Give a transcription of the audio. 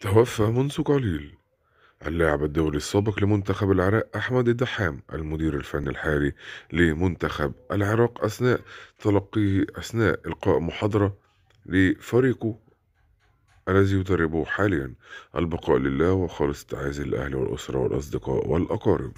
توفى منذ قليل اللاعب الدولي السابق لمنتخب العراق أحمد الدحام المدير الفني الحالي لمنتخب العراق أثناء تلقيه أثناء إلقاء محاضرة لفريقه الذي يدربه حاليا البقاء لله وخالص تعازي الأهل والأسرة والأصدقاء والأقارب